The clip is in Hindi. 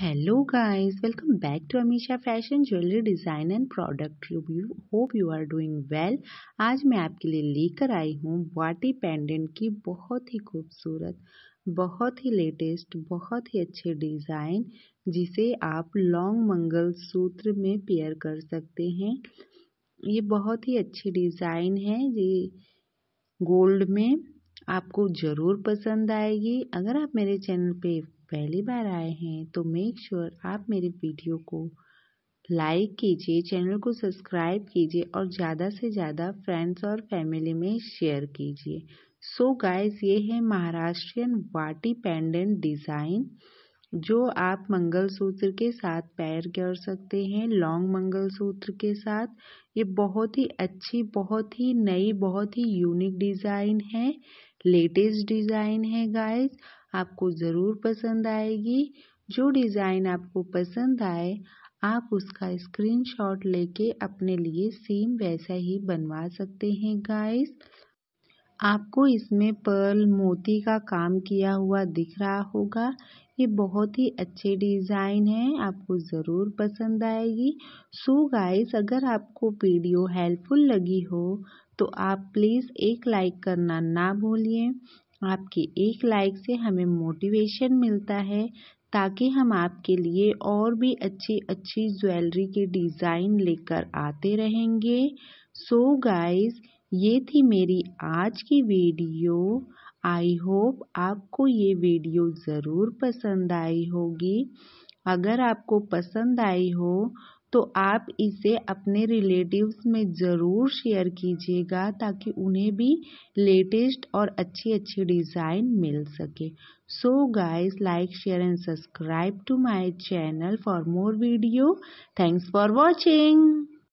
hello guys welcome back to Amisha fashion jewellery design and product review hope you are doing well आज मैं आपके लिए लेकर आई हूँ वाटी पेंडेंट की बहुत ही खूबसूरत बहुत ही लेटेस्ट बहुत ही अच्छे डिज़ाइन जिसे आप लॉन्ग मंगल सूत्र में पेयर कर सकते हैं ये बहुत ही अच्छी डिज़ाइन है ये गोल्ड में आपको ज़रूर पसंद आएगी अगर आप मेरे चैनल पे पहली बार आए हैं तो मेक श्योर sure आप मेरी वीडियो को लाइक कीजिए चैनल को सब्सक्राइब कीजिए और ज़्यादा से ज़्यादा फ्रेंड्स और फैमिली में शेयर कीजिए सो गाइस ये है महाराष्ट्रियन वाटी पेंडेंट डिज़ाइन जो आप मंगलसूत्र के साथ पैर कर सकते हैं लॉन्ग मंगलसूत्र के साथ ये बहुत ही अच्छी बहुत ही नई बहुत ही यूनिक डिज़ाइन है लेटेस्ट डिज़ाइन है गाइस आपको ज़रूर पसंद आएगी जो डिज़ाइन आपको पसंद आए आप उसका स्क्रीनशॉट लेके अपने लिए सेम वैसा ही बनवा सकते हैं गाइस आपको इसमें पर्ल मोती का काम किया हुआ दिख रहा होगा ये बहुत ही अच्छे डिज़ाइन है आपको ज़रूर पसंद आएगी सो गाइस अगर आपको वीडियो हेल्पफुल लगी हो तो आप प्लीज़ एक लाइक करना ना भूलिए आपके एक लाइक से हमें मोटिवेशन मिलता है ताकि हम आपके लिए और भी अच्छी अच्छी ज्वेलरी के डिज़ाइन लेकर आते रहेंगे सो so गाइस ये थी मेरी आज की वीडियो आई होप आपको ये वीडियो ज़रूर पसंद आई होगी अगर आपको पसंद आई हो तो आप इसे अपने रिलेटिव्स में ज़रूर शेयर कीजिएगा ताकि उन्हें भी लेटेस्ट और अच्छी अच्छी डिज़ाइन मिल सके so guys like share and subscribe to my channel for more video thanks for watching